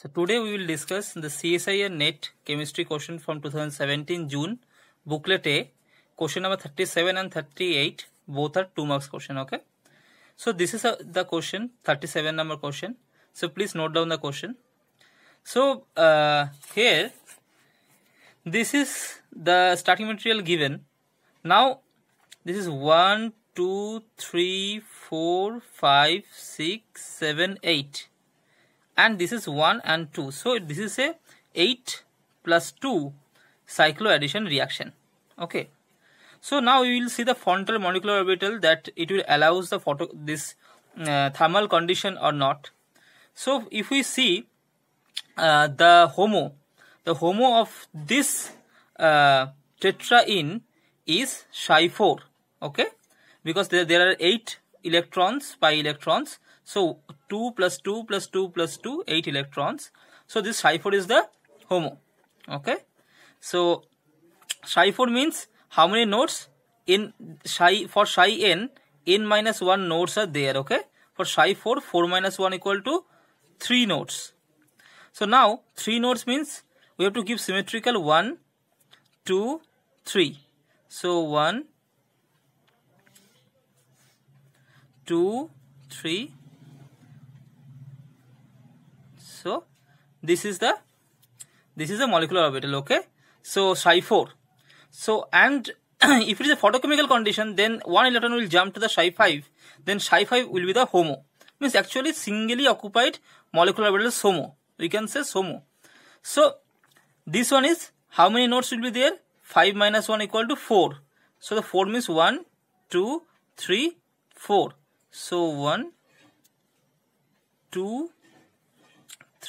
So today we will discuss the CSIR NET chemistry question from 2017 June booklet A question number 37 and 38 both are 2 marks question okay. So this is a, the question 37 number question so please note down the question. So uh, here this is the starting material given now this is 1 2 3 4 5 6 7 8 and this is 1 and 2 so this is a 8 plus 2 cycloaddition reaction okay so now we will see the frontal molecular orbital that it will allows the photo this uh, thermal condition or not so if we see uh, the HOMO the HOMO of this uh, tetraene is psi 4 okay because there, there are 8 electrons pi electrons so 2 plus 2 plus 2 plus 2, 8 electrons. So this psi 4 is the HOMO. Okay. So psi 4 means how many nodes? In psi for psi n, n minus 1 nodes are there. Okay. For psi 4, 4 minus 1 equal to 3 nodes. So now 3 nodes means we have to give symmetrical 1, 2, 3. So 1, 2, 3, so this is the this is the molecular orbital. Okay. So psi four. So and if it is a photochemical condition, then one electron will jump to the psi five. Then psi five will be the HOMO. Means actually singly occupied molecular orbital is HOMO. We can say HOMO. So this one is how many nodes will be there? 5 minus 1 equal to 4. So the 4 means 1, 2, 3, 4. So 1, 2,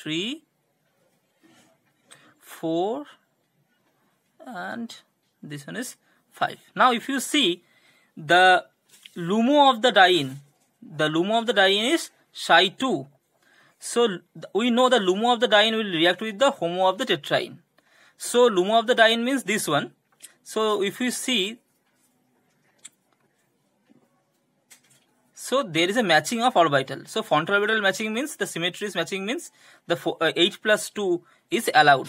three, four, and this one is five. Now, if you see the LUMO of the diene, the LUMO of the diene is psi two. So we know the LUMO of the diene will react with the HOMO of the tetraene. So LUMO of the diene means this one. So if you see So there is a matching of orbital. So frontal orbital matching means the symmetry is matching means the four, uh, 8 plus 2 is allowed.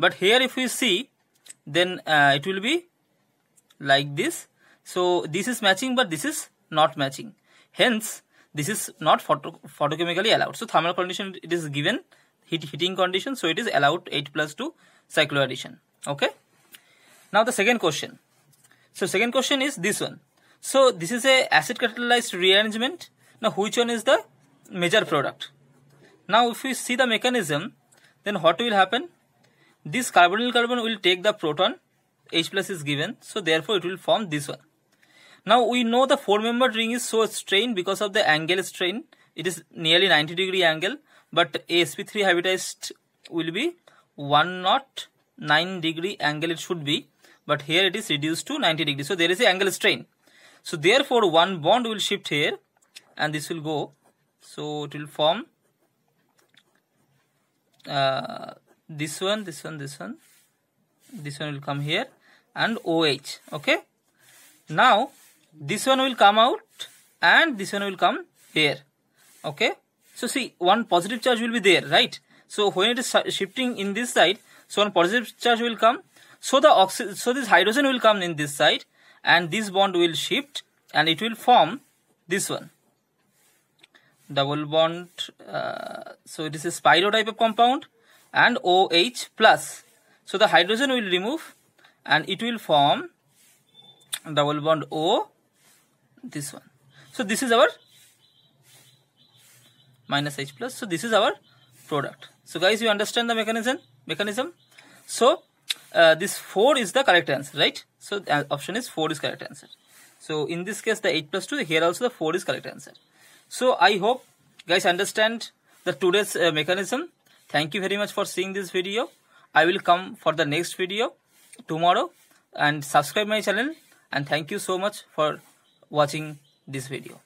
But here if we see then uh, it will be like this. So this is matching but this is not matching. Hence this is not photo photochemically allowed. So thermal condition it is given heat heating condition so it is allowed 8 plus 2 cycloaddition. Okay. Now the second question. So second question is this one. So this is a acid catalyzed rearrangement. Now which one is the major product? Now if we see the mechanism, then what will happen? This carbonyl carbon will take the proton, H plus is given, so therefore it will form this one. Now we know the four membered ring is so strained because of the angle strain. It is nearly 90 degree angle, but ASP3 hybridized will be 109 degree angle it should be, but here it is reduced to 90 degree. So there is an angle strain. So therefore one bond will shift here and this will go. So it will form uh, this one, this one, this one, this one will come here and OH. Okay. Now this one will come out and this one will come here. Okay. So see one positive charge will be there, right? So when it is shifting in this side, so one positive charge will come. So the oxy so this hydrogen will come in this side and this bond will shift and it will form this one double bond uh, so it is a spiral type of compound and OH plus so the hydrogen will remove and it will form double bond O this one so this is our minus H plus so this is our product so guys you understand the mechanism mechanism so uh, this 4 is the correct answer, right? So the uh, option is 4 is correct answer. So in this case, the 8 plus 2, here also the 4 is correct answer. So I hope guys understand the today's uh, mechanism. Thank you very much for seeing this video. I will come for the next video tomorrow and subscribe my channel and thank you so much for watching this video.